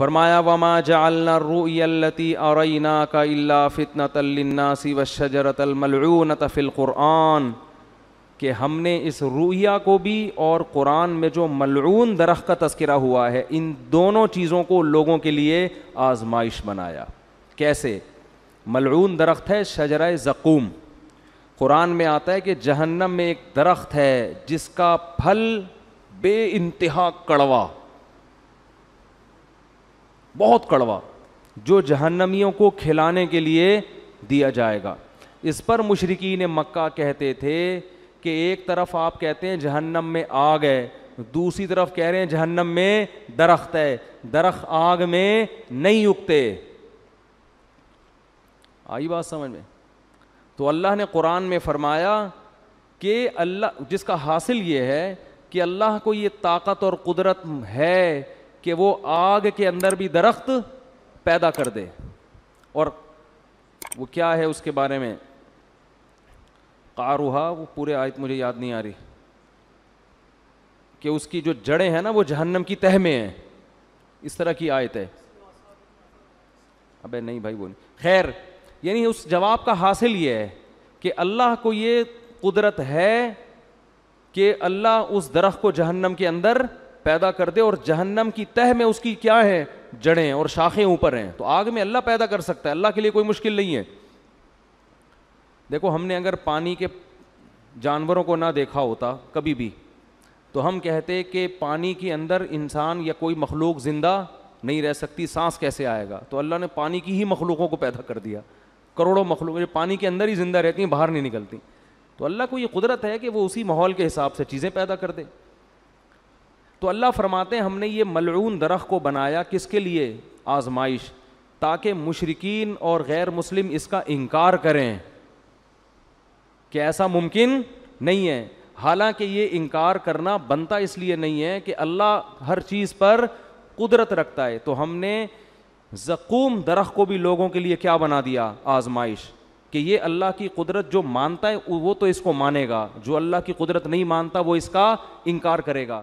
फरमाया वमा जालना रूयती औरना का अल्ला फितना तल्लन्नासी व शजरतलमलूनत फ़िलक़ुरान कि हमने इस रूहिया को भी और कुरान में जो मलून दरख्त का तस्करा हुआ है इन दोनों चीज़ों को लोगों के लिए आजमाइश बनाया कैसे मलून दरख्त है शजरा ज़कूम कुरान में आता है कि जहन्नम में एक दरख्त है जिसका फल बे कड़वा बहुत कड़वा जो जहन्नमियों को खिलाने के लिए दिया जाएगा इस पर मुशरकिन मक्का कहते थे कि एक तरफ आप कहते हैं जहन्नम में आग है दूसरी तरफ कह रहे हैं जहन्नम में दरख्त है दरख्त आग में नहीं उगते आई बात समझ में तो अल्लाह ने कुरान में फरमाया कि अल्लाह जिसका हासिल ये है कि अल्लाह को ये ताकत और कुदरत है कि वो आग के अंदर भी दरख्त पैदा कर दे और वो क्या है उसके बारे में कारुहा वो पूरे आयत मुझे याद नहीं आ रही कि उसकी जो जड़ें हैं ना वो जहन्नम की तह में है इस तरह की आयत है अबे नहीं भाई बोल खैर यानी उस जवाब का हासिल ये है कि अल्लाह को ये कुदरत है कि अल्लाह उस दरख्त को जहन्नम के अंदर पैदा कर दे और जहन्नम की तह में उसकी क्या है जड़ें और शाखें ऊपर हैं तो आग में अल्लाह पैदा कर सकता है अल्लाह के लिए कोई मुश्किल नहीं है देखो हमने अगर पानी के जानवरों को ना देखा होता कभी भी तो हम कहते कि पानी के अंदर इंसान या कोई मखलूक ज़िंदा नहीं रह सकती सांस कैसे आएगा तो अल्लाह ने पानी की ही मखलूकों को पैदा कर दिया करोड़ों मखलूक जो पानी के अंदर ही ज़िंदा रहती हैं बाहर नहीं निकलती तो अल्लाह को ये कुदरत है कि वो उसी माहौल के हिसाब से चीज़ें पैदा कर दे तो अल्लाह फरमाते हैं हमने ये मलरून दरख्त को बनाया किसके लिए आजमाइश ताकि मुशरकिन और गैर मुस्लिम इसका इनकार करें कि ऐसा मुमकिन नहीं है हालांकि ये इनकार करना बनता इसलिए नहीं है कि अल्लाह हर चीज़ पर कुदरत रखता है तो हमने जकूम दरख्त को भी लोगों के लिए क्या बना दिया आजमाइश कि ये अल्लाह की कुदरत जो मानता है वो तो इसको मानेगा जो अल्लाह की कुदरत नहीं मानता वो इसका इनकार करेगा